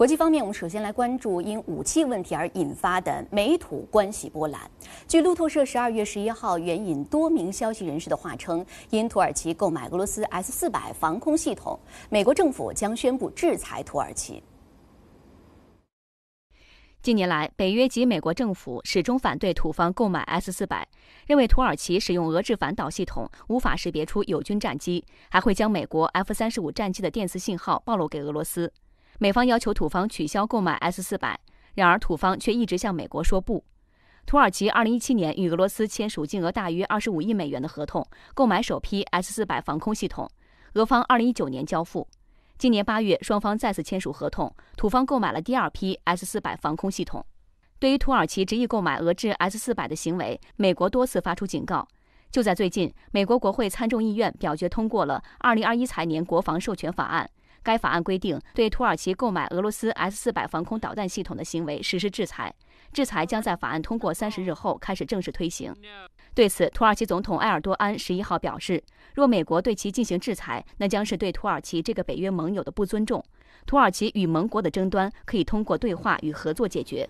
国际方面，我们首先来关注因武器问题而引发的美土关系波澜。据路透社十二月十一号援引多名消息人士的话称，因土耳其购买俄罗斯 S 四百防空系统，美国政府将宣布制裁土耳其。近年来，北约及美国政府始终反对土方购买 S 四百，认为土耳其使用俄制反导系统无法识别出友军战机，还会将美国 F 三十五战机的电磁信号暴露给俄罗斯。美方要求土方取消购买 S 四百，然而土方却一直向美国说不。土耳其二零一七年与俄罗斯签署金额大约二十五亿美元的合同，购买首批 S 四百防空系统，俄方二零一九年交付。今年八月，双方再次签署合同，土方购买了第二批 S 四百防空系统。对于土耳其执意购买俄制 S 四百的行为，美国多次发出警告。就在最近，美国国会参众议院表决通过了二零二一财年国防授权法案。该法案规定，对土耳其购买俄罗斯 S 四百防空导弹系统的行为实施制裁。制裁将在法案通过三十日后开始正式推行。对此，土耳其总统埃尔多安十一号表示，若美国对其进行制裁，那将是对土耳其这个北约盟友的不尊重。土耳其与盟国的争端可以通过对话与合作解决。